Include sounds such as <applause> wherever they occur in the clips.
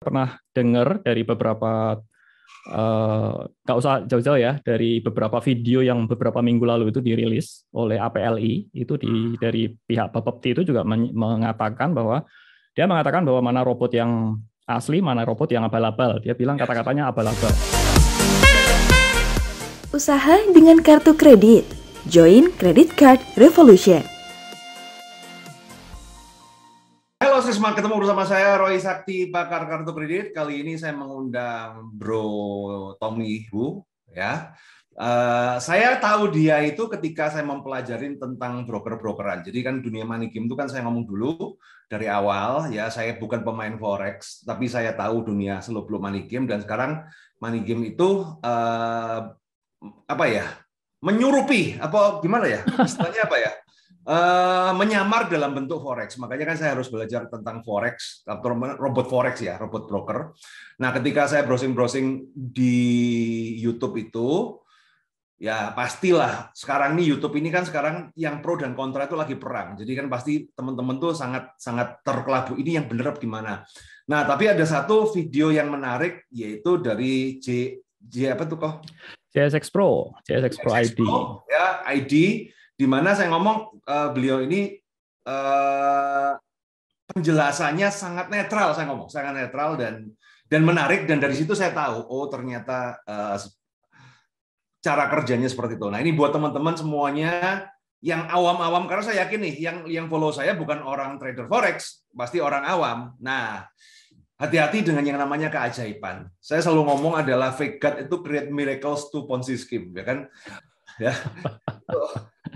pernah dengar dari beberapa eh, nggak uh, usah jauh-jauh ya dari beberapa video yang beberapa minggu lalu itu dirilis oleh APLI itu di hmm. dari pihak Bapepti itu juga mengatakan bahwa dia mengatakan bahwa mana robot yang asli mana robot yang abal-abal dia bilang kata-katanya abal-abal usaha dengan kartu kredit join credit card revolution Terima ketemu bersama saya Roy Sakti pakar kartu kredit. Kali ini saya mengundang Bro Tommy Bu ya. Uh, saya tahu dia itu ketika saya mempelajarin tentang broker-brokeran. Jadi kan dunia money game itu kan saya ngomong dulu dari awal ya saya bukan pemain forex tapi saya tahu dunia selebelum money game dan sekarang money game itu uh, apa ya? menyurupi apa gimana ya? Istilahnya apa ya? Eh, menyamar dalam bentuk forex. Makanya kan saya harus belajar tentang forex, robot forex ya, robot broker. Nah, ketika saya browsing-browsing di YouTube itu, ya pastilah sekarang nih YouTube ini kan sekarang yang pro dan kontra itu lagi perang. Jadi kan pasti teman-teman tuh sangat sangat terkelabu ini yang bener gimana. Nah, tapi ada satu video yang menarik yaitu dari J J apa tuh kok? JSX Pro, JSX Pro ID. Pro, ya, ID di mana saya ngomong uh, beliau ini uh, penjelasannya sangat netral saya ngomong sangat netral dan dan menarik dan dari situ saya tahu oh ternyata uh, cara kerjanya seperti itu nah ini buat teman-teman semuanya yang awam-awam karena saya yakin nih yang yang follow saya bukan orang trader forex pasti orang awam nah hati-hati dengan yang namanya keajaiban. Saya selalu ngomong adalah fake God itu create miracles to Ponzi scheme, ya kan? ya.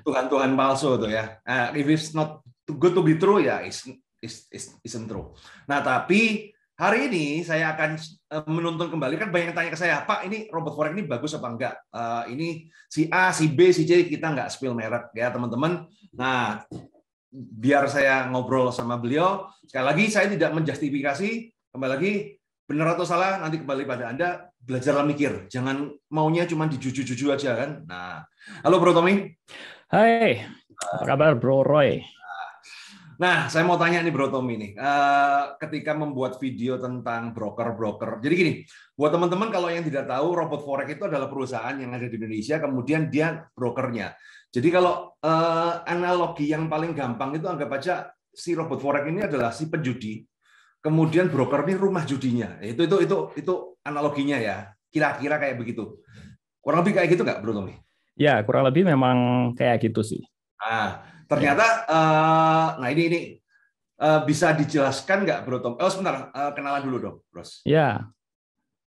Tuhan-tuhan palsu tuh ya. Uh, if it's not good to be true ya is isn't true. Nah, tapi hari ini saya akan uh, menuntun kembali kan banyak yang tanya ke saya pak ini robot forex ini bagus apa enggak uh, ini si A si B si C kita nggak spill merek ya teman-teman nah biar saya ngobrol sama beliau sekali lagi saya tidak menjustifikasi kembali lagi benar atau salah nanti kembali pada anda belajarlah mikir. Jangan maunya cuma dijuju-juju aja kan. Nah, halo Bro Tommy. Hai, apa kabar Bro Roy? Nah, saya mau tanya nih Bro Tommy nih, eh, ketika membuat video tentang broker-broker. Jadi gini, buat teman-teman kalau yang tidak tahu, Robot Forex itu adalah perusahaan yang ada di Indonesia, kemudian dia brokernya. Jadi kalau eh, analogi yang paling gampang itu anggap aja si Robot Forex ini adalah si penjudi kemudian broker ini rumah judinya. Itu itu itu itu analoginya ya. Kira-kira kayak begitu. Kurang lebih kayak gitu nggak, Bro Tommy? Ya, kurang lebih memang kayak gitu sih. Ah, ternyata ya. uh, nah ini ini uh, bisa dijelaskan nggak, Bro Tommy? Oh, sebentar, uh, kenalan dulu dong, Bros. Ya.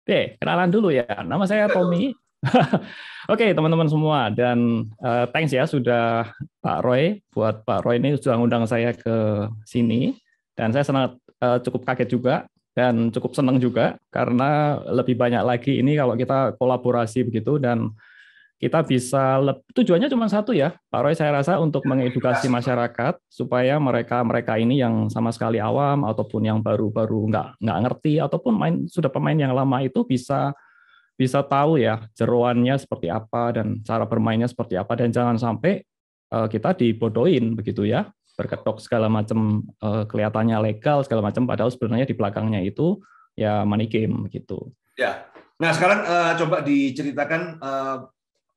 Oke, kenalan dulu ya. Nama saya Tommy. <laughs> Oke, okay, teman-teman semua dan uh, thanks ya sudah Pak Roy buat Pak Roy ini sudah ngundang saya ke sini dan saya sangat Eh, cukup kaget juga dan cukup senang juga karena lebih banyak lagi ini kalau kita kolaborasi begitu dan kita bisa tujuannya cuma satu ya Pak Roy saya rasa untuk mengedukasi masyarakat supaya mereka mereka ini yang sama sekali awam ataupun yang baru-baru nggak nggak ngerti ataupun main sudah pemain yang lama itu bisa bisa tahu ya jeruannya seperti apa dan cara bermainnya seperti apa dan jangan sampai eh, kita dibodohin begitu ya berketok segala macam uh, eh, kelihatannya legal segala macam padahal sebenarnya di belakangnya itu ya money game gitu. Ya. Nah, sekarang uh, coba diceritakan uh, eh,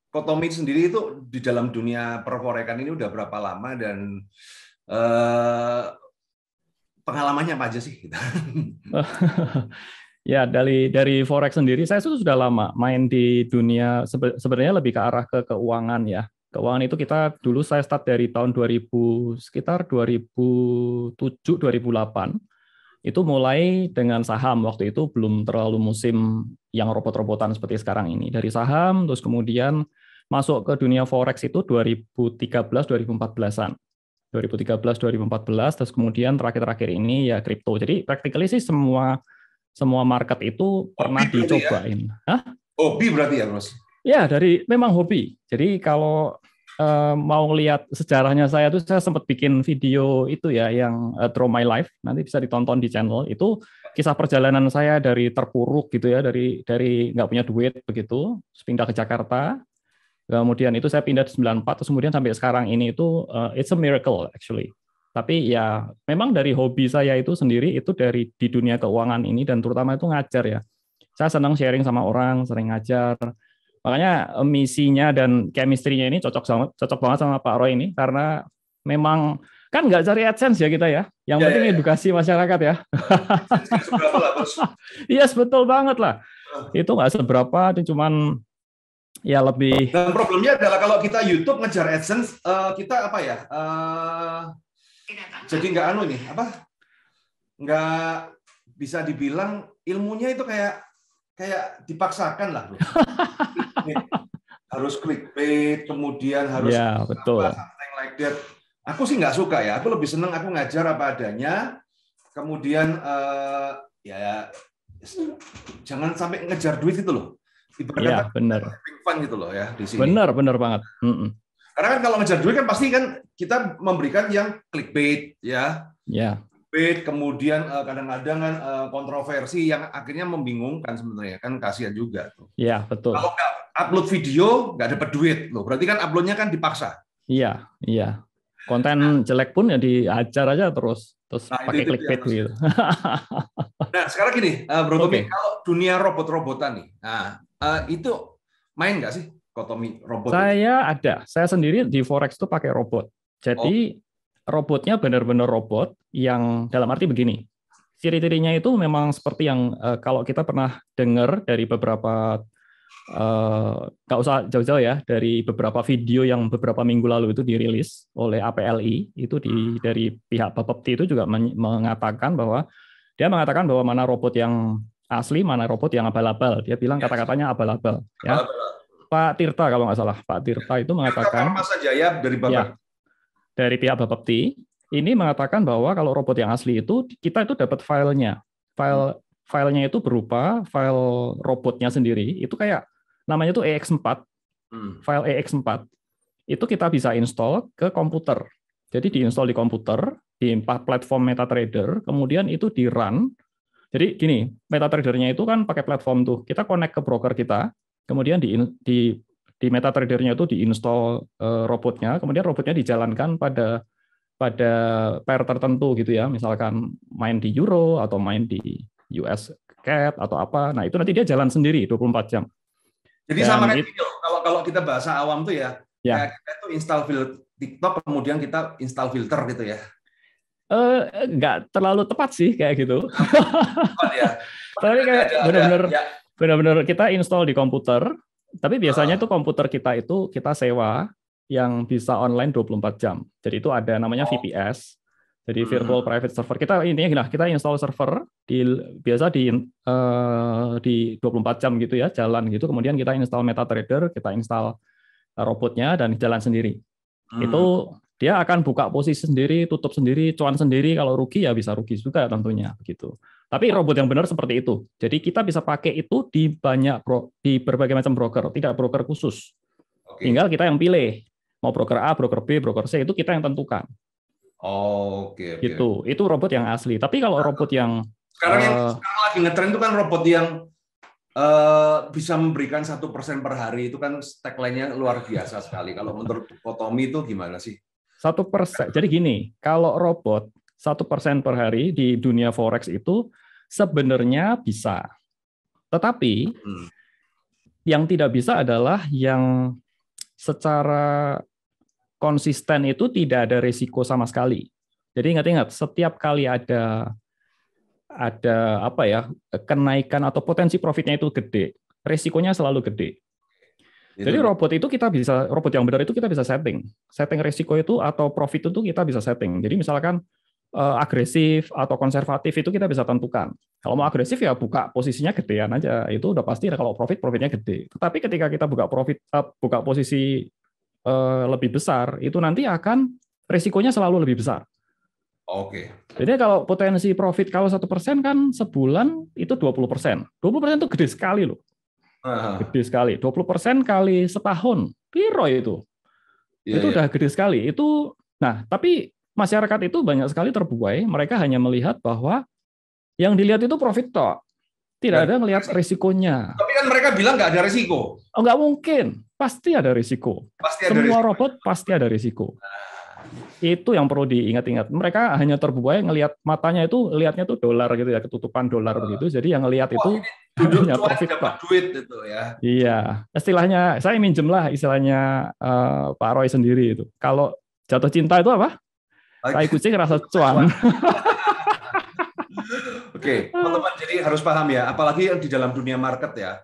Kotomi sendiri itu di dalam dunia perforekan ini udah berapa lama dan uh, pengalamannya apa aja sih? <laughs> ya dari dari forex sendiri saya sudah lama main di dunia sebenarnya lebih ke arah ke keuangan ya Keuangan itu kita dulu saya start dari tahun 2000 sekitar 2007 2008 itu mulai dengan saham waktu itu belum terlalu musim yang robot-robotan seperti sekarang ini dari saham terus kemudian masuk ke dunia forex itu 2013 2014-an 2013 2014 terus kemudian terakhir-terakhir ini ya kripto jadi practically sih semua semua market itu pernah ya? dicobain ya? Hah? berarti ya Mas Ya, dari memang hobi. Jadi kalau eh, mau lihat sejarahnya saya tuh saya sempat bikin video itu ya yang uh, eh, Throw My Life. Nanti bisa ditonton di channel. Itu kisah perjalanan saya dari terpuruk gitu ya, dari dari nggak punya duit begitu, pindah ke Jakarta. Kemudian itu saya pindah 94 terus kemudian sampai sekarang ini itu uh, it's a miracle actually. Tapi ya memang dari hobi saya itu sendiri itu dari di dunia keuangan ini dan terutama itu ngajar ya. Saya senang sharing sama orang, sering ngajar Makanya eh, misinya dan chemistry-nya ini cocok sama cocok banget sama Pak Roy ini karena memang kan nggak cari AdSense ya kita ya. Yang ya, penting ya, ya. edukasi masyarakat ya. <laughs> Iya, yes, betul banget lah. Iya. Itu nggak seberapa, itu cuman ya lebih. Dan problemnya adalah kalau kita YouTube ngejar AdSense, uh, kita apa ya? Uh, jadi nggak anu nih apa? Nggak bisa dibilang ilmunya itu kayak kayak dipaksakan lah bro. <laughs> harus klik clickbait, kemudian harus yeah, apa, betul. something like that. Aku sih nggak suka ya. Aku lebih seneng aku ngajar apa adanya. Kemudian uh, ya jangan sampai ngejar duit gitu loh. Ibaratnya yeah, benar. fun gitu loh ya di sini. Benar, benar banget. Mm -mm. Karena kan kalau ngejar duit kan pasti kan kita memberikan yang clickbait ya. Ya. Yeah debate, kemudian eh, kadang-kadang kan uh, kontroversi yang akhirnya membingungkan sebenarnya kan kasihan juga tuh. Iya betul. Kalau nggak upload video nggak dapat duit loh, berarti kan uploadnya kan dipaksa. Iya iya. Konten nah, jelek pun ya dihajar aja terus terus nah, pakai clickbait gitu. <laughs> nah sekarang gini, eh, Bro Tommy, okay. kalau dunia robot-robotan nih, nah itu main nggak sih? Kotomi robot. Saya ada. Saya sendiri di forex tuh pakai robot. Jadi oh robotnya benar-benar robot yang dalam arti begini. Ciri-cirinya itu memang seperti yang uh, kalau kita pernah dengar dari beberapa eh, nggak uh, usah jauh-jauh ya dari beberapa video yang beberapa minggu lalu itu dirilis oleh APLI itu di hmm. dari pihak Bapepti itu juga mengatakan bahwa dia mengatakan bahwa mana robot yang asli mana robot yang abal-abal dia bilang kata-katanya abal-abal ya. Pak Tirta kalau nggak salah Pak Tirta itu mengatakan Tirta masa Jaya dari Bapak ya, dari pihak Bapepti ini mengatakan bahwa kalau robot yang asli itu kita itu dapat filenya. File filenya itu berupa file robotnya sendiri. Itu kayak namanya itu EX4. Hmm. File EX4 itu kita bisa install ke komputer. Jadi diinstall di komputer di platform MetaTrader, kemudian itu di run. Jadi gini, MetaTradernya itu kan pakai platform tuh. Kita connect ke broker kita, kemudian di, di di meta nya itu diinstall eh, robotnya, kemudian robotnya dijalankan pada pada pair tertentu gitu ya, misalkan main di euro atau main di US CAD atau apa. Nah, itu nanti dia jalan sendiri 24 jam. Jadi Dan sama kayak video. Kalau kalau kita bahasa awam tuh ya, ya. Kayak kita tuh install filter TikTok kemudian kita install filter gitu ya. Eh nggak terlalu tepat sih kayak gitu. Ya. <laughs> Tapi kayak benar-benar ya. benar-benar kita install di komputer, tapi biasanya itu ah. komputer kita itu kita sewa yang bisa online 24 jam. Jadi itu ada namanya oh. VPS. Jadi hmm. virtual private server. Kita ini nah kita install server di biasa di uh, di 24 jam gitu ya, jalan gitu. Kemudian kita install MetaTrader, kita install eh, robotnya dan jalan sendiri. Hmm. Itu dia akan buka posisi sendiri, tutup sendiri, cuan sendiri. Kalau rugi ya bisa rugi juga tentunya gitu. Tapi robot yang benar seperti itu. Jadi kita bisa pakai itu di banyak bro, di berbagai macam broker, tidak broker khusus. Okay. Tinggal kita yang pilih mau broker A, broker B, broker C itu kita yang tentukan. Oh, oke. Okay, okay. Gitu. Itu robot yang asli. Tapi kalau robot yang sekarang yang uh, sekarang lagi ngetren itu kan robot yang uh, bisa memberikan satu persen per hari itu kan tagline-nya luar biasa sekali. Kalau menurut Kotomi itu gimana sih? Satu persen. Jadi gini, kalau robot satu persen per hari di dunia forex itu sebenarnya bisa. Tetapi hmm. yang tidak bisa adalah yang secara konsisten itu tidak ada resiko sama sekali. Jadi ingat-ingat setiap kali ada ada apa ya kenaikan atau potensi profitnya itu gede, resikonya selalu gede. Jadi robot itu kita bisa robot yang benar itu kita bisa setting, setting resiko itu atau profit itu kita bisa setting. Jadi misalkan Eh, agresif atau konservatif itu kita bisa tentukan. Kalau mau agresif ya buka posisinya gedean aja. Itu udah pasti kalau profit profitnya gede. Tapi ketika kita buka profit eh, buka posisi eh, lebih besar itu nanti akan resikonya selalu lebih besar. Oke. Okay. Jadi kalau potensi profit kalau satu persen kan sebulan itu 20 persen. 20 persen itu gede sekali loh. Uh. Gede sekali. 20 persen kali setahun. Piro itu. Yeah, itu yeah. udah gede sekali. Itu Nah, tapi masyarakat itu banyak sekali terbuai, mereka hanya melihat bahwa yang dilihat itu profit tok. Tidak ya. ada melihat risikonya. Tapi kan mereka bilang nggak ada risiko. Oh, nggak mungkin. Pasti ada risiko. Pasti ada Semua risiko. robot pasti ada risiko. Ah. Itu yang perlu diingat-ingat. Mereka hanya terbuai ngelihat matanya itu lihatnya tuh dolar gitu ya, ketutupan dolar ah. begitu. Jadi yang ngelihat itu punya <laughs> profit dapat duit itu ya. Iya. Istilahnya saya minjem lah istilahnya uh, Pak Roy sendiri itu. Kalau jatuh cinta itu apa? Tai kucing rasa cuan. <laughs> Oke, okay. teman-teman jadi harus paham ya, apalagi di dalam dunia market ya.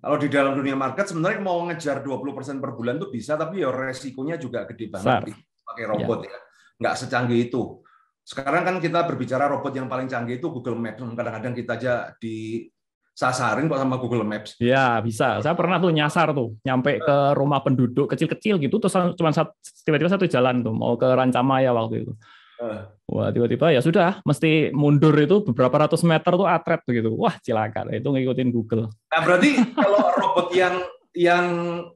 Kalau di dalam dunia market sebenarnya mau ngejar 20% per bulan tuh bisa, tapi ya resikonya juga gede banget Sar. pakai iya. robot yeah. ya. Nggak secanggih itu. Sekarang kan kita berbicara robot yang paling canggih itu Google Maps. Kadang-kadang kita aja di sasarin kok sama Google Maps. Ya bisa. Saya pernah tuh nyasar tuh, nyampe eh. ke rumah penduduk kecil-kecil gitu, terus cuma tiba-tiba satu jalan tuh, mau ke Rancamaya waktu itu. Eh. Wah tiba-tiba ya sudah, mesti mundur itu beberapa ratus meter tuh atret begitu. Wah silakan, itu ngikutin Google. Nah berarti kalau robot yang yang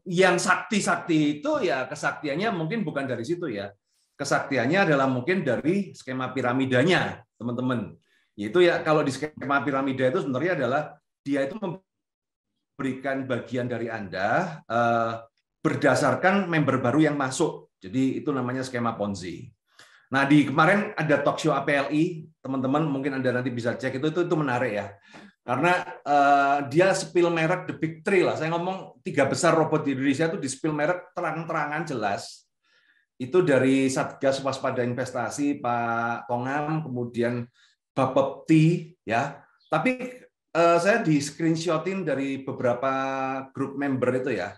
yang sakti-sakti itu ya kesaktiannya mungkin bukan dari situ ya. Kesaktiannya adalah mungkin dari skema piramidanya, teman-teman. Itu ya kalau di skema piramida itu sebenarnya adalah dia itu memberikan bagian dari Anda eh, berdasarkan member baru yang masuk. Jadi itu namanya skema Ponzi. Nah, di kemarin ada talk show APLI, teman-teman mungkin Anda nanti bisa cek itu itu, itu menarik ya. Karena uh, dia spill merek the big three lah. Saya ngomong tiga besar robot di Indonesia itu di spill merek terang-terangan jelas. Itu dari Satgas Waspada Investasi Pak Pongam kemudian Bapepti ya. Tapi uh, saya di screenshotin dari beberapa grup member itu ya.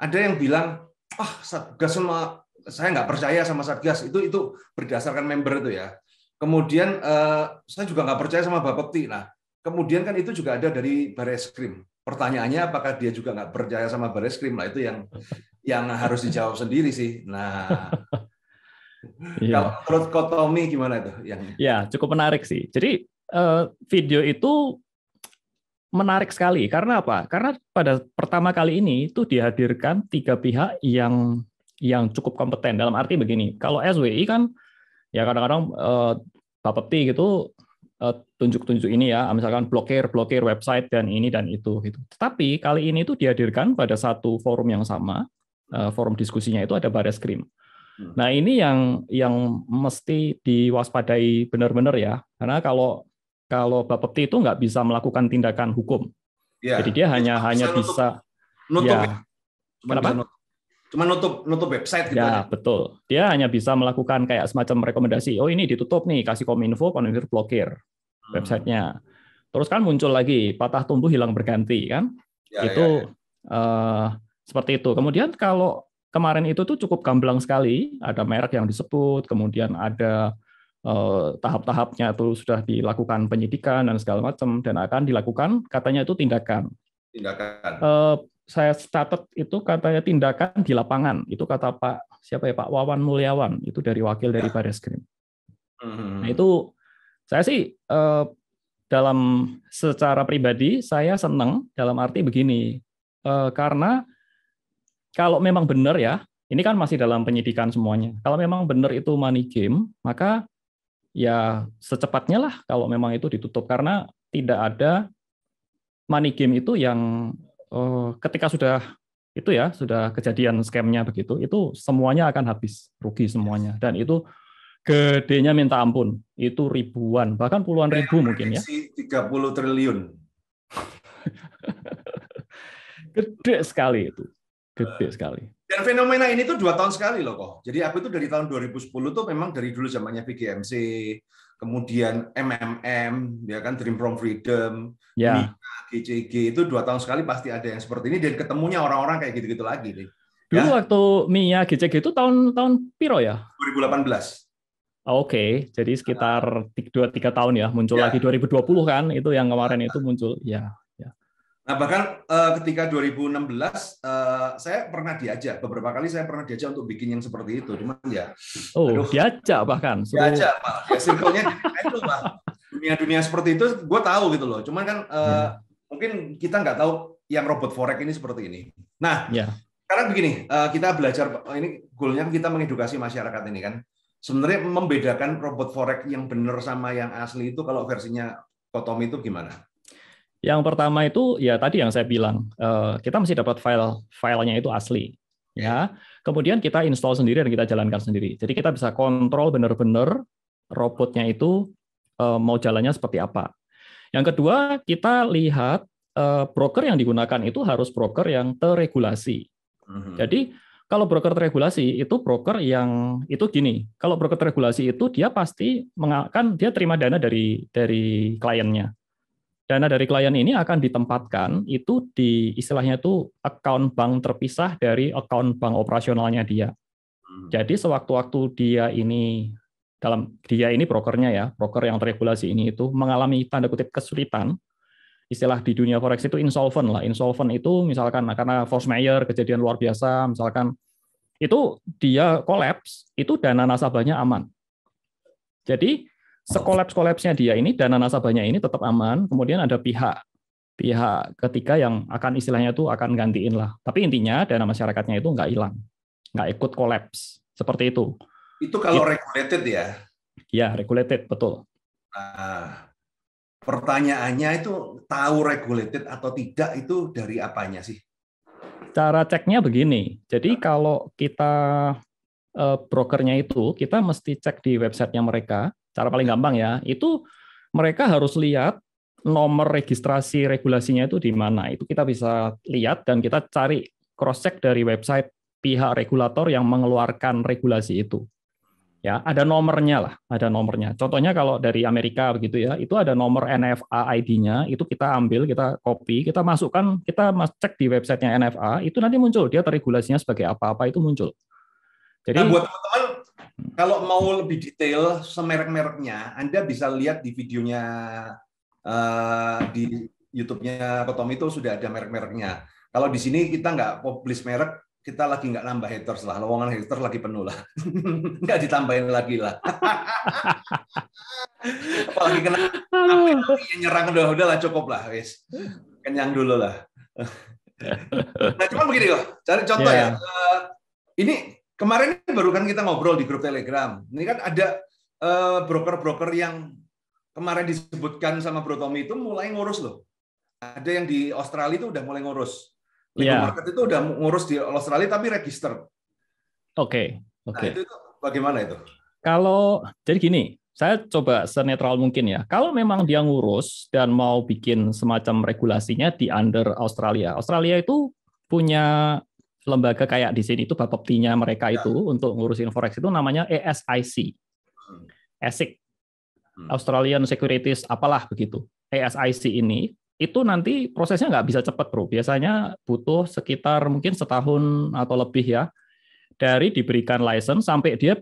Ada yang bilang, ah oh, satgas sama saya nggak percaya sama satgas itu itu berdasarkan member itu ya. Kemudian uh, saya juga nggak percaya sama Bapepti. Nah, kemudian kan itu juga ada dari Baris Pertanyaannya apakah dia juga nggak percaya sama Baris lah itu yang yang harus dijawab sendiri sih. Nah, <laughs> iya. Kalau menurut Kotomi gimana itu? Yang... Ya cukup menarik sih. Jadi uh, video itu menarik sekali. Karena apa? Karena pada pertama kali ini itu dihadirkan tiga pihak yang yang cukup kompeten. Dalam arti begini, kalau SWI kan ya kadang-kadang eh, Bapepti gitu eh, tunjuk-tunjuk ini ya, misalkan blokir, blokir website dan ini dan itu gitu. Tetapi kali ini itu dihadirkan pada satu forum yang sama, eh, forum diskusinya itu ada baris krim. Hmm. Nah ini yang yang mesti diwaspadai benar-benar ya, karena kalau kalau Bapepti itu nggak bisa melakukan tindakan hukum. Ya. Jadi dia hanya bisa hanya bisa nutup, ya, ya? Cuma Nutup. Cuma nutup nutup website gitu. Ya, aja. Ya? betul. Dia hanya bisa melakukan kayak semacam rekomendasi. Oh, ini ditutup nih, kasih kominfo, kominfo blokir hmm. websitenya. Terus kan muncul lagi patah tumbuh hilang berganti kan? Ya, itu ya, ya. Uh, seperti itu. Kemudian kalau kemarin itu tuh cukup gamblang sekali, ada merek yang disebut, kemudian ada Eh, tahap-tahapnya itu sudah dilakukan penyidikan dan segala macam dan akan dilakukan katanya itu tindakan. Tindakan. Eh, saya catat itu katanya tindakan di lapangan itu kata Pak siapa ya Pak Wawan Mulyawan itu dari wakil dari ya. Baris Krim. Hmm. Nah itu saya sih eh, dalam secara pribadi saya senang dalam arti begini karena kalau memang benar ya ini kan masih dalam penyidikan semuanya. Kalau memang benar itu money game, maka ya secepatnya lah kalau memang itu ditutup karena tidak ada money game itu yang eh, ketika sudah itu ya sudah kejadian scamnya begitu itu semuanya akan habis rugi semuanya dan itu gedenya minta ampun itu ribuan bahkan puluhan ribu eh, mungkin ya 30 triliun <laughs> gede sekali itu gede sekali dan fenomena ini tuh dua tahun sekali loh kok. Jadi aku itu dari tahun 2010 tuh memang dari dulu zamannya PGMC, kemudian MMM, ya kan Dream from Freedom, ya. MIA, GCG itu dua tahun sekali pasti ada yang seperti ini dan ketemunya orang-orang kayak gitu-gitu lagi nih. Dulu ya? waktu MIA GCG itu tahun-tahun piro ya? 2018. Ah, oke, okay, jadi sekitar dua tiga tahun ya muncul ya. lagi 2020 kan itu yang kemarin itu <laughs> muncul ya. Nah, bahkan uh, ketika 2016 uh, eh, saya pernah diajak beberapa kali saya pernah diajak untuk bikin yang seperti itu, cuman ya oh, aduh, diajak bahkan. Diajak, Pak. Ya circle-nya itu, Dunia-dunia seperti itu gue tahu gitu loh. Cuman kan uh, hmm. mungkin kita nggak tahu yang robot forex ini seperti ini. Nah, yeah. sekarang begini, uh, kita belajar ini goalnya kita mengedukasi masyarakat ini kan. Sebenarnya membedakan robot forex yang benar sama yang asli itu kalau versinya Kotomi itu gimana? Yang pertama itu ya tadi yang saya bilang eh, kita mesti dapat file filenya itu asli ya. ya. Kemudian kita install sendiri dan kita jalankan sendiri. Jadi kita bisa kontrol benar-benar robotnya itu eh, mau jalannya seperti apa. Yang kedua kita lihat eh, broker yang digunakan itu harus broker yang terregulasi. Mhm. Jadi kalau broker terregulasi itu broker yang itu gini, kalau broker terregulasi itu dia pasti mengakan dia terima dana dari dari kliennya dana dari klien ini akan ditempatkan itu di istilahnya itu account bank terpisah dari account bank operasionalnya dia. Hmm. Jadi sewaktu-waktu dia ini dalam dia ini brokernya ya, broker yang terregulasi ini itu mengalami tanda kutip kesulitan. Istilah di dunia forex itu insolvent lah. Insolvent itu misalkan karena force majeure kejadian luar biasa, misalkan itu dia kolaps, itu dana nasabahnya aman. Jadi sekolaps-kolapsnya dia ini dana nasabahnya ini tetap aman, kemudian ada pihak pihak ketika yang akan istilahnya itu akan gantiin lah. Tapi intinya dana masyarakatnya itu nggak hilang, nggak ikut kolaps seperti itu. Itu kalau iya. regulated ya? Ya regulated betul. Nah, pertanyaannya itu tahu regulated atau tidak itu dari apanya sih? Cara ceknya begini. Jadi ya. kalau kita eh, brokernya itu kita mesti cek di websitenya mereka Cara paling gampang ya, itu mereka harus lihat nomor registrasi regulasinya itu di mana. Itu kita bisa lihat dan kita cari cross check dari website pihak regulator yang mengeluarkan regulasi itu. Ya, ada nomornya lah, ada nomornya. Contohnya kalau dari Amerika begitu ya, itu ada nomor NFA ID-nya, itu kita ambil, kita copy, kita masukkan, kita cek di websitenya NFA, itu nanti muncul dia terregulasinya sebagai apa-apa itu muncul. Jadi nah, buat teman-teman kalau mau lebih detail semerek-mereknya, Anda bisa lihat di videonya uh, di YouTube-nya Kotomi itu sudah ada merek-mereknya. Kalau di sini kita nggak publish merek, kita lagi nggak nambah haters lah, lowongan haters lagi penuh lah, <laughs> nggak ditambahin lagi lah. <laughs> Apalagi kena yang nyerang udah udah lah cukup lah, wis kenyang dulu lah. <laughs> nah, cuma begini loh, cari contoh yeah. ya. Eh, ini Kemarin kan baru kan kita ngobrol di grup Telegram. Ini kan ada eh, broker-broker yang kemarin disebutkan sama Bro Tommy itu mulai ngurus loh. Ada yang di Australia itu udah mulai ngurus. Lego yeah. market itu udah ngurus di Australia tapi register. Oke, okay. Nah, oke. Okay. Nah, itu, itu bagaimana itu? Kalau jadi gini, saya coba senetral mungkin ya. Kalau memang dia ngurus dan mau bikin semacam regulasinya di under Australia. Australia itu punya lembaga kayak di sini itu bapeptinya mereka ya. itu untuk ngurusin forex itu namanya ASIC. Hmm. ASIC. Hmm. Australian Securities apalah begitu. ASIC ini itu nanti prosesnya nggak bisa cepat bro. Biasanya butuh sekitar mungkin setahun atau lebih ya dari diberikan license sampai dia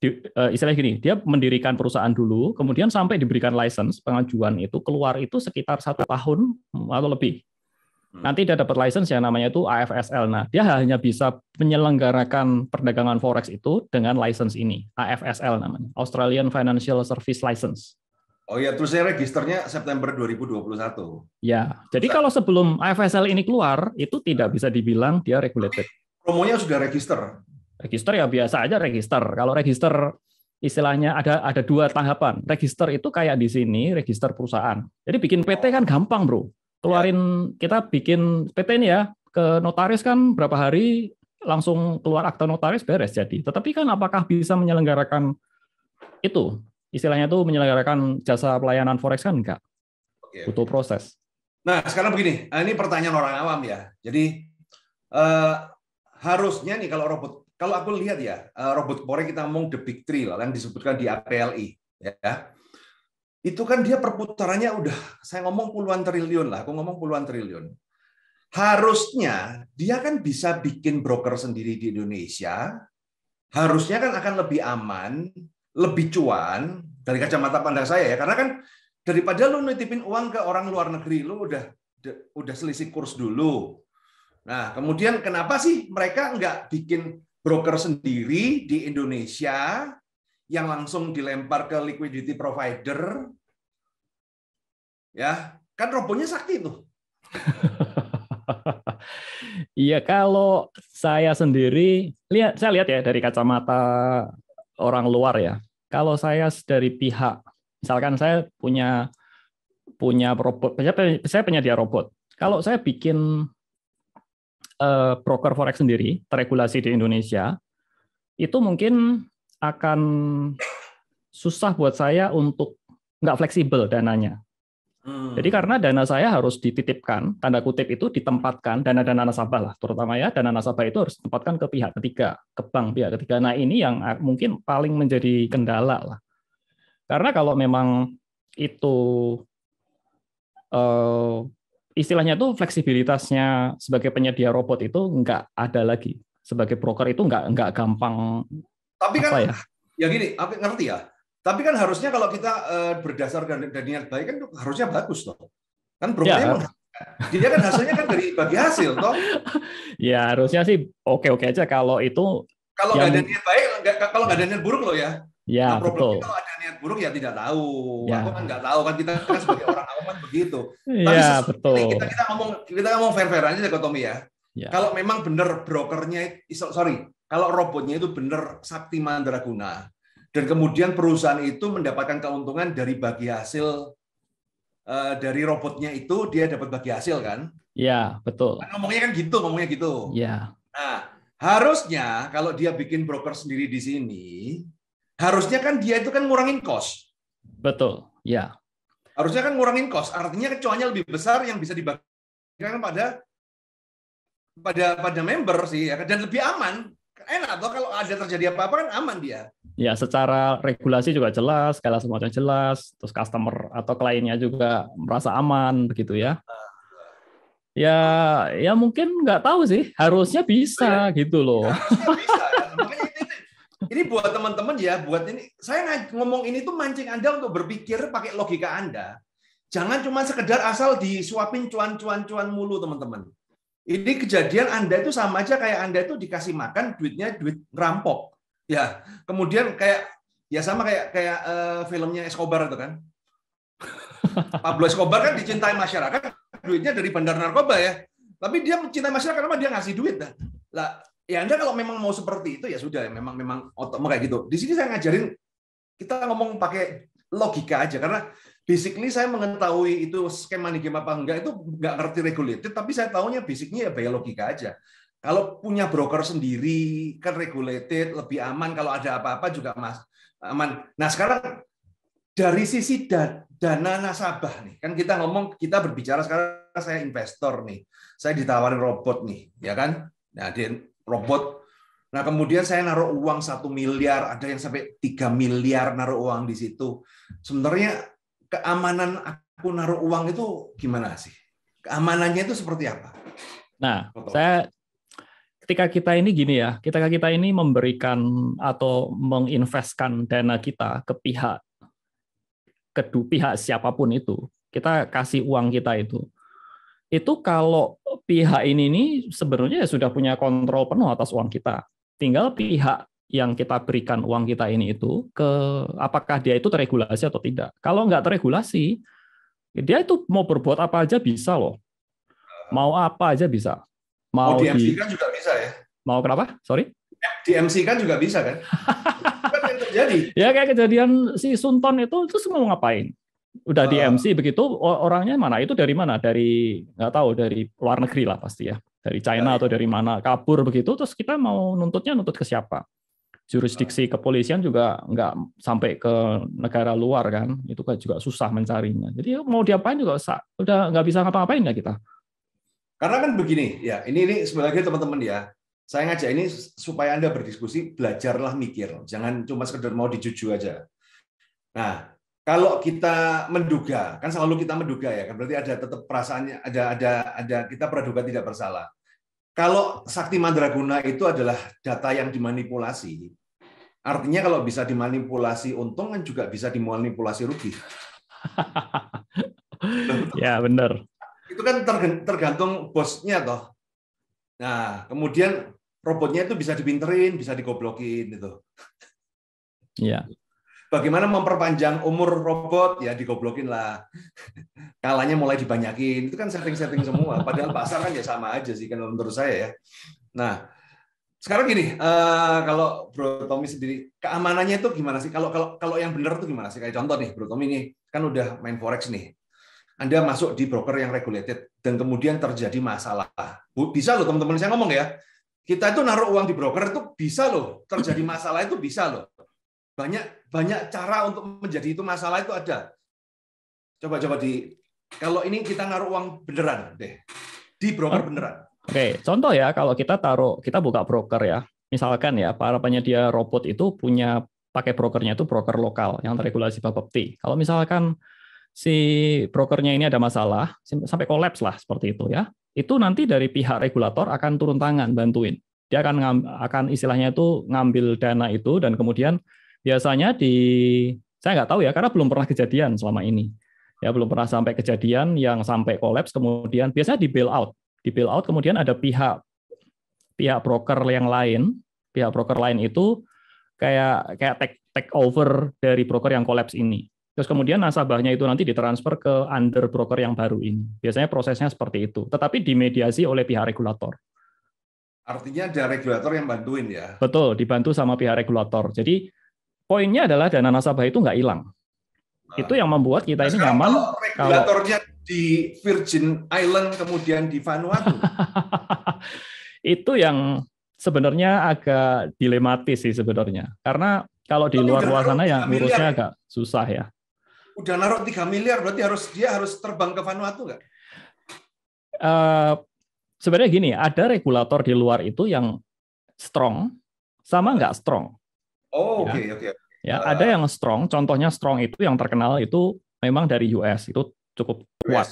di, uh, eh, istilah gini, dia mendirikan perusahaan dulu, kemudian sampai diberikan license pengajuan itu keluar itu sekitar satu tahun atau lebih. Hmm. Nanti dia dapat license yang namanya itu AFSL. Nah, dia hanya bisa menyelenggarakan perdagangan forex itu dengan license ini, AFSL namanya, Australian Financial Service License. Oh ya, saya registernya September 2021. Ya, jadi kalau sebelum AFSL ini keluar, itu tidak bisa dibilang dia regulated. Promonya sudah register. Register ya biasa aja register. Kalau register istilahnya ada ada dua tahapan. Register itu kayak di sini, register perusahaan. Jadi bikin PT kan gampang, Bro keluarin ya. kita bikin PT ini ya ke notaris kan berapa hari langsung keluar akta notaris beres jadi. Tetapi kan apakah bisa menyelenggarakan itu? Istilahnya itu menyelenggarakan jasa pelayanan forex kan enggak? Oke, Butuh proses. Nah, sekarang begini, nah, ini pertanyaan orang awam ya. Jadi eh, harusnya nih kalau robot kalau aku lihat ya, eh, robot forex kita ngomong the big three lah yang disebutkan di APLI ya itu kan dia perputarannya udah saya ngomong puluhan triliun lah, aku ngomong puluhan triliun. Harusnya dia kan bisa bikin broker sendiri di Indonesia, harusnya kan akan lebih aman, lebih cuan dari kacamata pandang saya ya, karena kan daripada lu nitipin uang ke orang luar negeri, lu udah udah selisih kurs dulu. Nah, kemudian kenapa sih mereka nggak bikin broker sendiri di Indonesia yang langsung dilempar ke liquidity provider. Ya, kan robonya sakti tuh. <laughs> Iya, kalau saya sendiri lihat saya lihat ya dari kacamata orang luar ya. Kalau saya dari pihak misalkan saya punya punya robot, saya penyedia robot. Kalau saya bikin eh, broker forex sendiri, teregulasi di Indonesia, itu mungkin akan susah buat saya untuk nggak fleksibel dananya. Hmm. Jadi karena dana saya harus dititipkan, tanda kutip itu ditempatkan, dana-dana nasabah lah terutama ya, dana nasabah itu harus ditempatkan ke pihak ketiga, ke bank pihak ketiga. Nah ini yang mungkin paling menjadi kendala lah. Karena kalau memang itu eh, istilahnya tuh fleksibilitasnya sebagai penyedia robot itu nggak ada lagi sebagai broker itu nggak nggak gampang tapi kan ya? ya gini, ngerti ya. Tapi kan harusnya kalau kita uh, berdasarkan dan niat baik kan harusnya bagus loh. Kan problemnya ya. Dia kan hasilnya kan dari bagi hasil toh. Ya harusnya sih oke-oke aja kalau itu kalau nggak yang... ada niat baik, gak, kalau nggak ada niat buruk loh ya. Ya, nah, betul. Kalau ada niat buruk ya tidak tahu. Ya. Aku kan nggak tahu kan kita kan sebagai orang awam kan begitu. Iya, betul. Kita kita ngomong kita ngomong fair-fair aja Tommy ya. ya. Kalau memang benar brokernya sorry, kalau robotnya itu benar sakti mandraguna dan kemudian perusahaan itu mendapatkan keuntungan dari bagi hasil uh, dari robotnya itu dia dapat bagi hasil kan? Iya betul. Nah, ngomongnya kan gitu, ngomongnya gitu. Iya. Nah harusnya kalau dia bikin broker sendiri di sini, harusnya kan dia itu kan ngurangin kos. Betul. Iya. Harusnya kan ngurangin kos, Artinya kecoanya lebih besar yang bisa dibagikan pada pada pada member sih ya kan? dan lebih aman enak toh kalau ada terjadi apa-apa kan aman dia. Ya, secara regulasi juga jelas, segala semuanya jelas, terus customer atau kliennya juga merasa aman begitu ya. Ah, ya, ah. ya mungkin nggak tahu sih. Harusnya bisa ya, gitu loh. Ya. <laughs> ini, ini buat teman-teman ya, buat ini saya ngomong ini tuh mancing Anda untuk berpikir pakai logika Anda. Jangan cuma sekedar asal disuapin cuan-cuan-cuan mulu, teman-teman. Ini kejadian Anda itu sama aja kayak Anda itu dikasih makan duitnya duit rampok Ya, kemudian kayak ya sama kayak kayak uh, filmnya Escobar itu kan. <laughs> Pablo Escobar kan dicintai masyarakat, duitnya dari bandar narkoba ya. Tapi dia mencintai masyarakat karena dia ngasih duit dah. Lah, ya Anda kalau memang mau seperti itu ya sudah memang memang otomatis kayak gitu. Di sini saya ngajarin kita ngomong pakai logika aja karena basically saya mengetahui itu skema game apa enggak itu nggak ngerti regulated tapi saya tahunya basicnya ya biaya logika aja kalau punya broker sendiri kan regulated lebih aman kalau ada apa-apa juga mas aman nah sekarang dari sisi dana, dana nasabah nih kan kita ngomong kita berbicara sekarang saya investor nih saya ditawarin robot nih ya kan nah di robot Nah, kemudian saya naruh uang satu miliar, ada yang sampai 3 miliar naruh uang di situ. Sebenarnya keamanan aku naruh uang itu gimana sih? Keamanannya itu seperti apa? Nah, Foto. saya ketika kita ini gini ya, ketika kita ini memberikan atau menginvestkan dana kita ke pihak kedua pihak siapapun itu, kita kasih uang kita itu. Itu kalau pihak ini ini sebenarnya sudah punya kontrol penuh atas uang kita. Tinggal pihak yang kita berikan uang kita ini itu ke apakah dia itu teregulasi atau tidak. Kalau nggak teregulasi, dia itu mau berbuat apa aja bisa loh. Mau apa aja bisa. Mau, oh, mau di, kan juga bisa ya. Mau kenapa? Sorry? DMC kan juga bisa kan? <laughs> kan Ya kayak kejadian si Sunton itu terus mau ngapain? Udah uh. DMC begitu orangnya mana? Itu dari mana? Dari nggak tahu dari luar negeri lah pasti ya. Dari China ya, ya. atau dari mana kabur begitu terus kita mau nuntutnya nuntut ke siapa? jurisdiksi kepolisian juga nggak sampai ke negara luar kan itu kan juga susah mencarinya jadi ya mau diapain juga udah nggak bisa ngapa-ngapain ya kita karena kan begini ya ini ini sebenarnya teman-teman ya saya ngajak ini supaya anda berdiskusi belajarlah mikir jangan cuma sekedar mau dijuju aja nah kalau kita menduga kan selalu kita menduga ya kan berarti ada tetap perasaannya ada ada ada kita praduga tidak bersalah kalau sakti mandraguna itu adalah data yang dimanipulasi Artinya kalau bisa dimanipulasi untung kan juga bisa dimanipulasi rugi. <laughs> ya benar. Itu kan tergantung bosnya toh. Nah kemudian robotnya itu bisa dipinterin, bisa digoblokin itu. Iya. Bagaimana memperpanjang umur robot? Ya digoblokin lah. Kalanya mulai dibanyakin. Itu kan setting-setting semua. Padahal pasar kan ya sama aja sih kan menurut saya ya. Nah, sekarang gini, uh, kalau Bro Tommy sendiri keamanannya itu gimana sih? Kalau kalau kalau yang benar itu gimana sih? Kayak contoh nih, Bro Tommy ini kan udah main forex nih. Anda masuk di broker yang regulated dan kemudian terjadi masalah. Bisa loh teman-teman saya ngomong ya. Kita itu naruh uang di broker itu bisa loh. Terjadi masalah itu bisa loh. Banyak banyak cara untuk menjadi itu masalah itu ada. Coba coba di kalau ini kita naruh uang beneran deh. Di broker beneran Oke, contoh ya kalau kita taruh kita buka broker ya. Misalkan ya para penyedia robot itu punya pakai brokernya itu broker lokal yang terregulasi Bapepti. Kalau misalkan si brokernya ini ada masalah sampai kolaps lah seperti itu ya. Itu nanti dari pihak regulator akan turun tangan bantuin. Dia akan akan istilahnya itu ngambil dana itu dan kemudian biasanya di saya nggak tahu ya karena belum pernah kejadian selama ini ya belum pernah sampai kejadian yang sampai kolaps kemudian biasanya di bail out di bail out kemudian ada pihak pihak broker yang lain pihak broker lain itu kayak kayak take take over dari broker yang kolaps ini terus kemudian nasabahnya itu nanti ditransfer ke under broker yang baru ini biasanya prosesnya seperti itu tetapi dimediasi oleh pihak regulator artinya ada regulator yang bantuin ya betul dibantu sama pihak regulator jadi poinnya adalah dana nasabah itu nggak hilang nah. itu yang membuat kita ini nah, nyaman. Kalau regulatornya di Virgin Island kemudian di Vanuatu. <laughs> itu yang sebenarnya agak dilematis sih sebenarnya. Karena kalau di luar sana ya ngurusnya ya? agak susah ya. Udah naruh 3 miliar berarti harus dia harus terbang ke Vanuatu nggak? Uh, sebenarnya gini, ada regulator di luar itu yang strong sama nggak strong. Oh, ya. oke ya. oke. Okay, okay. Ya, ada eh. yang strong, contohnya strong itu yang terkenal itu memang dari US, itu cukup kuat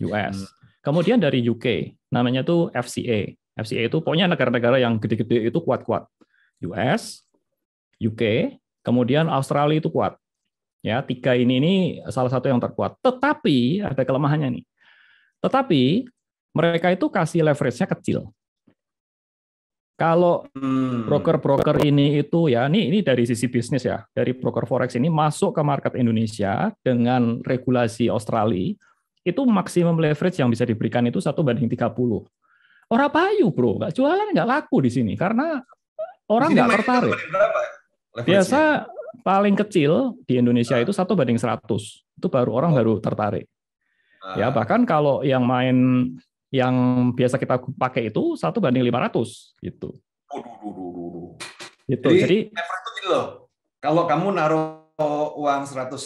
US. Hmm. Kemudian dari UK namanya tuh FCA. FCA itu pokoknya negara-negara yang gede-gede itu kuat-kuat. US, UK, kemudian Australia itu kuat. Ya, tiga ini ini salah satu yang terkuat. Tetapi ada kelemahannya nih. Tetapi mereka itu kasih leverage-nya kecil. Kalau hmm. broker-broker ini itu ya, ini ini dari sisi bisnis ya, dari broker forex ini masuk ke market Indonesia dengan regulasi Australia, itu maksimum leverage yang bisa diberikan itu satu banding 30. Orang payu bro, nggak jualan nggak laku di sini karena orang nggak tertarik. Ya, Biasa paling kecil di Indonesia ah. itu satu banding 100, itu baru orang oh. baru tertarik. Ya ah. bahkan kalau yang main yang biasa kita pakai itu satu banding 500 gitu. Itu. Jadi, jadi loh. Kalau kamu naruh uang 100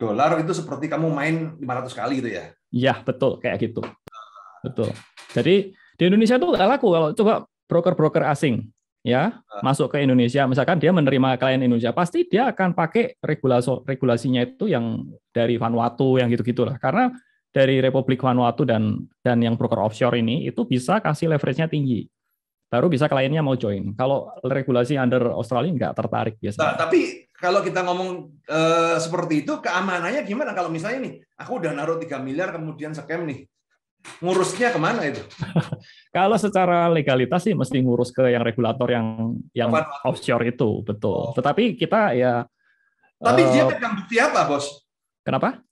dolar itu seperti kamu main 500 kali gitu ya. Iya, betul kayak gitu. Betul. Jadi di Indonesia itu nggak laku kalau coba broker-broker asing ya uh. masuk ke Indonesia misalkan dia menerima klien Indonesia pasti dia akan pakai regulasi regulasinya itu yang dari Vanuatu yang gitu-gitu lah karena dari Republik Vanuatu dan dan yang broker offshore ini itu bisa kasih leverage-nya tinggi. Baru bisa kliennya mau join. Kalau regulasi under Australia nggak tertarik biasanya. Nah, tapi kalau kita ngomong e, seperti itu, keamanannya gimana? Kalau misalnya nih, aku udah naruh 3 miliar kemudian scam nih. Ngurusnya kemana itu? <laughs> kalau secara legalitas sih mesti ngurus ke yang regulator yang yang Vanuatu. offshore itu, betul. Oh. Tetapi kita ya Tapi uh, dia eh, pegang bukti apa, Bos? Kenapa?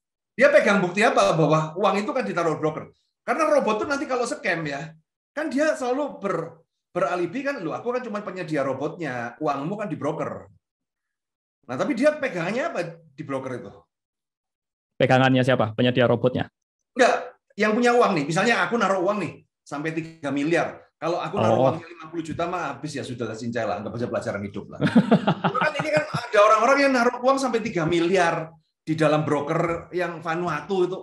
Dia pegang bukti apa bahwa uang itu kan ditaruh broker? Karena robot tuh nanti kalau scam ya, kan dia selalu ber beralibi kan lu aku kan cuma penyedia robotnya, uangmu kan di broker. Nah, tapi dia pegangannya apa di broker itu? Pegangannya siapa? Penyedia robotnya? Enggak, yang punya uang nih. Misalnya aku naruh uang nih sampai 3 miliar. Kalau aku naruh oh. uangnya 50 juta mah habis ya sudah cincai lah, enggak bisa pelajaran hidup lah. kan ini kan ada orang-orang yang naruh uang sampai 3 miliar di dalam broker yang Vanuatu itu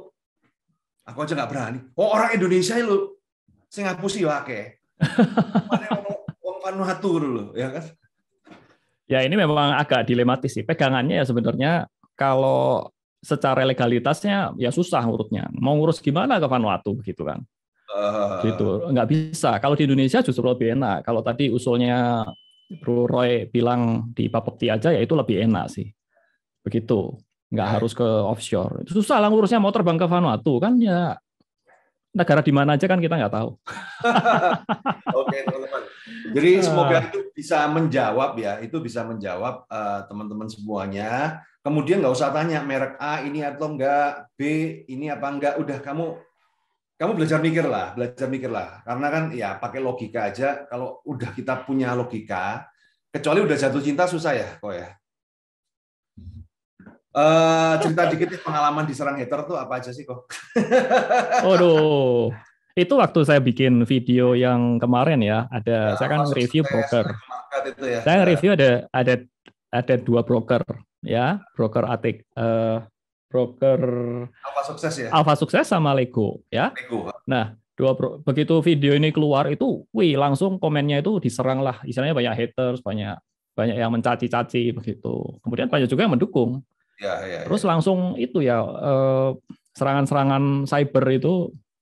aku aja nggak berani. Oh orang Indonesia lu Singapura sih akeh. <laughs> Wong Vanuatu dulu ya kan. Ya ini memang agak dilematis sih. Pegangannya ya sebenarnya kalau secara legalitasnya ya susah urutnya. Mau ngurus gimana ke Vanuatu begitu kan? Uh... Gitu nggak bisa. Kalau di Indonesia justru lebih enak. Kalau tadi usulnya Bro Roy bilang di Bapepti aja ya itu lebih enak sih. Begitu nggak iya. harus ke offshore. Susah lah ngurusnya mau terbang ke Vanuatu kan ya negara di mana aja kan kita nggak tahu. <laughs> Oke teman-teman. Jadi iya. semoga itu bisa menjawab ya, itu bisa menjawab eh, teman-teman uh, semuanya. Kemudian nggak usah tanya merek A ini atau enggak, B ini apa enggak, udah kamu kamu belajar mikir lah, belajar mikir lah. Karena kan ya pakai logika aja. Kalau udah kita punya logika, kecuali udah jatuh cinta susah ya, kok ya. Uh, cerita dikit ya, pengalaman diserang hater tuh apa aja sih kok? <laughs> Waduh. itu waktu saya bikin video yang kemarin ya, ada ya, saya kan review ya, broker. Ya. Saya ya. review ada ada ada dua broker ya, broker Atik, uh, broker Alfa Sukses ya. Alfa Sukses sama Lego ya. Lego. Nah, dua bro, begitu video ini keluar itu, wih langsung komennya itu diserang lah, istilahnya banyak haters, banyak banyak yang mencaci-caci begitu. Kemudian banyak juga yang mendukung Ya, ya, ya, Terus langsung itu ya eh, serangan-serangan cyber itu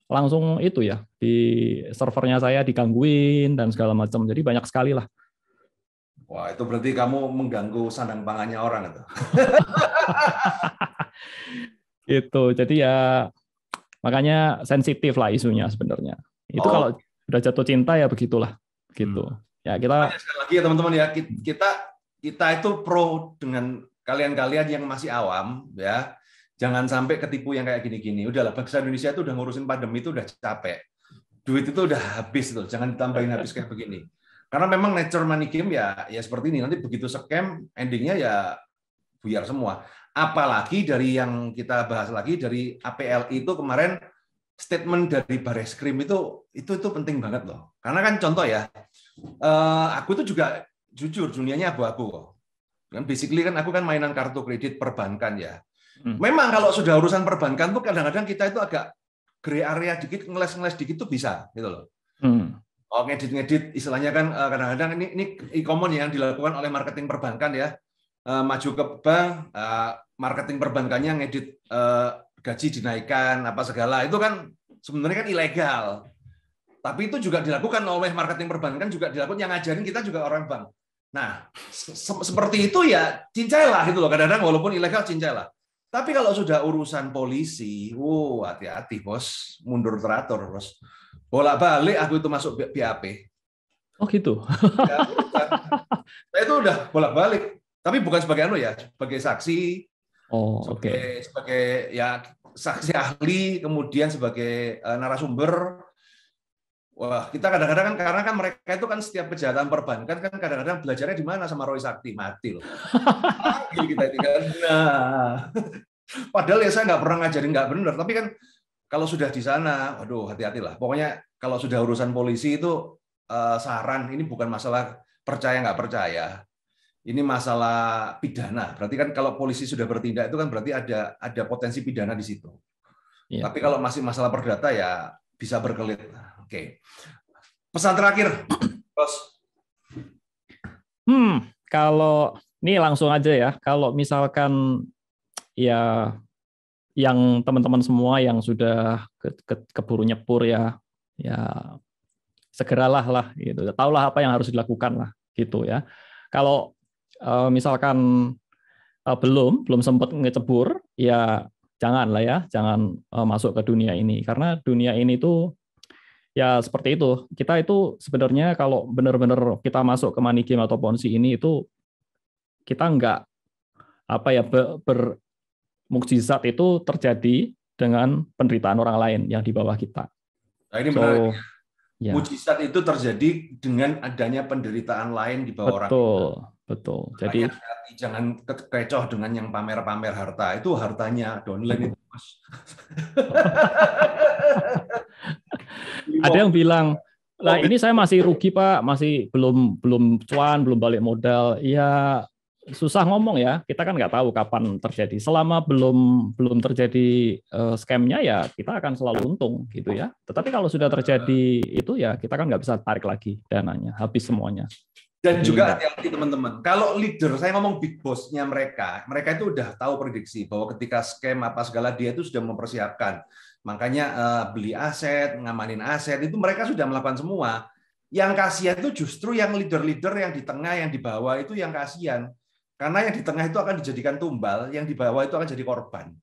langsung itu ya di servernya saya digangguin dan segala macam. Jadi banyak sekali lah. Wah itu berarti kamu mengganggu sandang pangannya orang itu. <laughs> itu jadi ya makanya sensitif lah isunya sebenarnya. Itu oh. kalau udah jatuh cinta ya begitulah gitu. Hmm. Ya kita. Sekali lagi ya teman-teman ya kita kita itu pro dengan kalian-kalian yang masih awam ya jangan sampai ketipu yang kayak gini-gini udahlah bangsa Indonesia itu udah ngurusin pandemi itu udah capek duit itu udah habis itu jangan ditambahin habis kayak begini karena memang nature money game ya ya seperti ini nanti begitu scam endingnya ya buyar semua apalagi dari yang kita bahas lagi dari APL itu kemarin statement dari Bareskrim itu itu itu penting banget loh karena kan contoh ya eh, aku itu juga jujur dunianya abu-abu Kan basically kan aku kan mainan kartu kredit perbankan ya. Hmm. Memang kalau sudah urusan perbankan tuh kadang-kadang kita itu agak gray area dikit, ngeles-ngeles dikit tuh bisa gitu loh. Hmm. Oh ngedit-ngedit istilahnya kan eh, kadang-kadang ini ini e-common ya yang dilakukan oleh marketing perbankan ya. Eh, maju ke bank, eh, marketing perbankannya ngedit gaji dinaikkan apa segala itu kan sebenarnya kan ilegal. Tapi itu juga dilakukan oleh marketing perbankan juga dilakukan yang ngajarin kita juga orang bank. Nah, se seperti itu ya cincailah gitu loh. Kadang-kadang walaupun ilegal cincailah. Tapi kalau sudah urusan polisi, wow hati-hati bos, mundur teratur bos. Bolak-balik aku itu masuk BAP. Oh gitu. Ya, itu udah bolak-balik. Tapi bukan sebagai anu ya, sebagai saksi. Oh, oke. Okay. Sebagai ya saksi ahli, kemudian sebagai eh, narasumber, Wah, kita kadang-kadang kan karena kan mereka itu kan setiap kejahatan perbankan kan kadang-kadang belajarnya di mana sama Roy Sakti mati loh. kita ini kan. Nah, padahal ya saya nggak pernah ngajarin nggak benar, tapi kan kalau sudah di sana, waduh hati-hatilah. Pokoknya kalau sudah urusan polisi itu eh, saran ini bukan masalah percaya nggak percaya. Ini masalah pidana. Berarti kan kalau polisi sudah bertindak itu kan berarti ada ada potensi pidana di situ. Iya. Tapi kalau masih masalah perdata ya bisa berkelit. Oke. Pesan terakhir, Bos. Hmm, kalau ini langsung aja ya. Kalau misalkan ya yang teman-teman semua yang sudah ke, ke, keburu nyepur ya, ya segeralah lah gitu. Taulah apa yang harus dilakukan lah gitu ya. Kalau eh, misalkan eh, belum belum sempat ngecebur ya jangan lah ya, jangan eh, masuk ke dunia ini karena dunia ini tuh ya seperti itu. Kita itu sebenarnya kalau benar-benar kita masuk ke money game atau ponzi ini itu kita nggak apa ya ber, ber mukjizat itu terjadi dengan penderitaan orang lain yang di bawah kita. Nah, ini so, benar. Ya. ya. Mukjizat itu terjadi dengan adanya penderitaan lain di bawah betul, orang. Betul, betul. Jadi hati, jangan kecoh dengan yang pamer-pamer harta. Itu hartanya downline itu, Mas. <laughs> Ada yang bilang, lah oh, ini iya. saya masih rugi pak, masih belum belum cuan, belum balik modal. Iya susah ngomong ya, kita kan nggak tahu kapan terjadi. Selama belum belum terjadi uh, scamnya ya kita akan selalu untung gitu ya. Tetapi kalau sudah terjadi itu ya kita kan nggak bisa tarik lagi dananya, habis semuanya. Dan juga hati-hati iya. teman-teman. Kalau leader, saya ngomong big bossnya mereka, mereka itu udah tahu prediksi bahwa ketika scam apa segala dia itu sudah mempersiapkan. Makanya uh, beli aset, ngamanin aset itu mereka sudah melakukan semua. Yang kasihan itu justru yang leader-leader yang di tengah, yang di bawah itu yang kasihan. Karena yang di tengah itu akan dijadikan tumbal, yang di bawah itu akan jadi korban.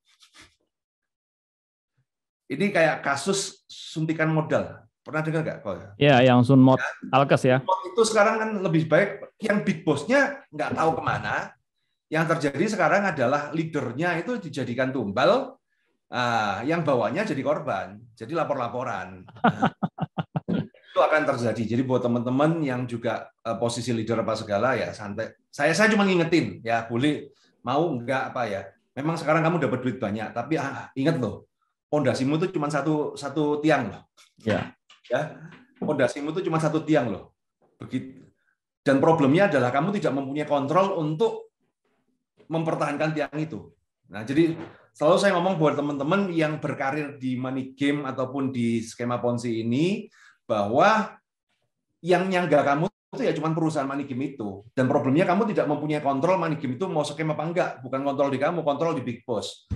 Ini kayak kasus suntikan modal. Pernah dengar nggak? Oh, ya, yang sun ya. Alkes ya. Itu sekarang kan lebih baik yang big boss nggak tahu kemana. Yang terjadi sekarang adalah leadernya itu dijadikan tumbal, Ah, yang bawahnya jadi korban, jadi lapor-laporan. <laughs> itu akan terjadi. Jadi buat teman-teman yang juga uh, posisi leader apa segala ya santai. Saya saya cuma ngingetin ya boleh mau enggak apa ya. Memang sekarang kamu dapat duit banyak, tapi ah, ingat loh, pondasimu itu cuma satu satu tiang loh. Ya. Ya. Pondasimu itu cuma satu tiang loh. Begitu. Dan problemnya adalah kamu tidak mempunyai kontrol untuk mempertahankan tiang itu. Nah, jadi selalu saya ngomong buat teman-teman yang berkarir di money game ataupun di skema ponzi ini bahwa yang nyangga kamu itu ya cuma perusahaan money game itu dan problemnya kamu tidak mempunyai kontrol money game itu mau skema apa enggak bukan kontrol di kamu kontrol di big boss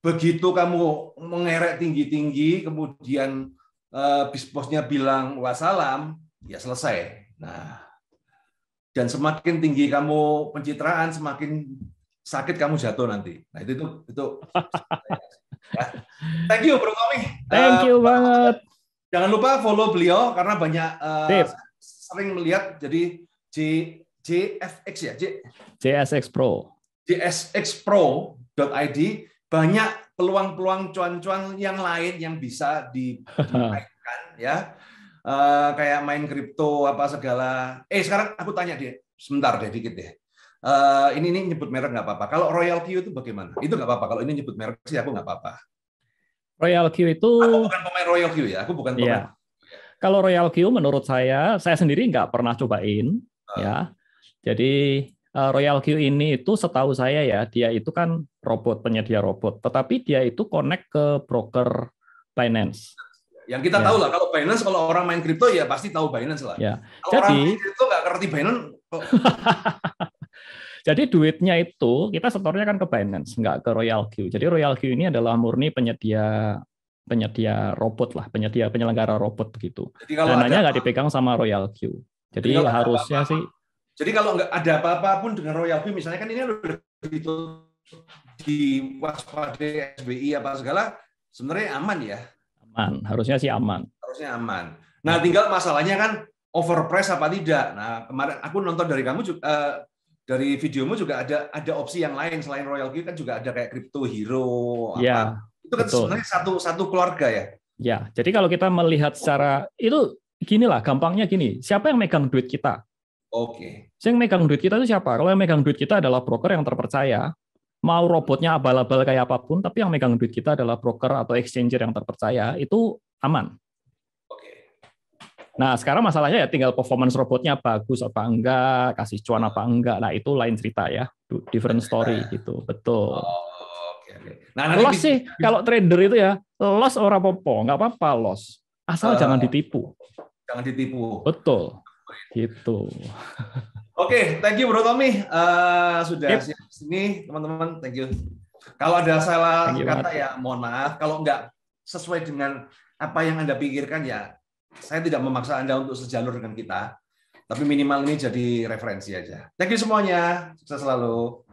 begitu kamu mengerek tinggi-tinggi kemudian eh, big bossnya bilang wassalam ya selesai nah dan semakin tinggi kamu pencitraan semakin sakit kamu jatuh nanti. Nah itu itu itu. ya. Thank you Bro Tommy. Thank eh, you uh, banget. Jangan lupa follow beliau karena banyak uh, sering melihat jadi J JFX ya J JSX Pro. JSX Pro .id banyak peluang-peluang cuan-cuan yang lain yang bisa dimainkan <laughs> ya. Uh, kayak main kripto apa segala. Eh sekarang aku tanya dia sebentar deh dikit deh Uh, ini ini nyebut merek nggak apa-apa. Kalau Royal Q itu bagaimana? Itu nggak apa-apa. Kalau ini nyebut merek sih aku nggak apa-apa. Royal Q itu. Aku bukan pemain Royal Q ya. Aku bukan iya. pemain. Yeah. Kalau Royal Q menurut saya, saya sendiri nggak pernah cobain uh. ya. Jadi uh, Royal Q ini itu setahu saya ya, dia itu kan robot penyedia robot, tetapi dia itu connect ke broker finance. Yang kita ya. tahu lah, kalau Binance kalau orang main kripto ya pasti tahu Binance lah. Ya. Kalau Jadi, orang kripto nggak ngerti Binance, <laughs> Jadi duitnya itu kita setornya kan ke Binance, nggak ke Royal Q. Jadi Royal Q ini adalah murni penyedia penyedia robot lah, penyedia penyelenggara robot begitu. Jadi kalau Dananya nggak dipegang sama Royal Q. Jadi, harusnya apa -apa, sih. Jadi kalau nggak ada apa-apa pun dengan Royal Q, misalnya kan ini lebih itu di waspada SBI apa segala, sebenarnya aman ya. Aman, harusnya sih aman. Harusnya aman. Nah, tinggal masalahnya kan overpress apa tidak. Nah, kemarin aku nonton dari kamu juga, eh, dari videomu juga ada ada opsi yang lain selain Royal Q kan juga ada kayak crypto hero ya, Itu kan betul. sebenarnya satu satu keluarga ya. Ya, jadi kalau kita melihat secara itu gini lah gampangnya gini, siapa yang megang duit kita? Oke. Okay. Yang megang duit kita itu siapa? Kalau yang megang duit kita adalah broker yang terpercaya, mau robotnya abal-abal kayak apapun, tapi yang megang duit kita adalah broker atau exchanger yang terpercaya, itu aman. Nah, sekarang masalahnya ya tinggal performance robotnya bagus apa enggak, kasih cuan apa enggak. Nah, itu lain cerita ya. Different story gitu. Betul. Oh, okay, Nah, loss nanti... sih kalau trader itu ya, loss ora popo, Enggak apa-apa loss. Asal uh, jangan ditipu. Jangan ditipu. Betul. Gitu. Oke, okay, thank you Bro Tommy. Uh, sudah yep. sini teman-teman. Thank you. Kalau ada salah kata ya mohon maaf. Kalau enggak sesuai dengan apa yang Anda pikirkan ya saya tidak memaksa Anda untuk sejalur dengan kita, tapi minimal ini jadi referensi aja. Thank you semuanya. Sukses selalu.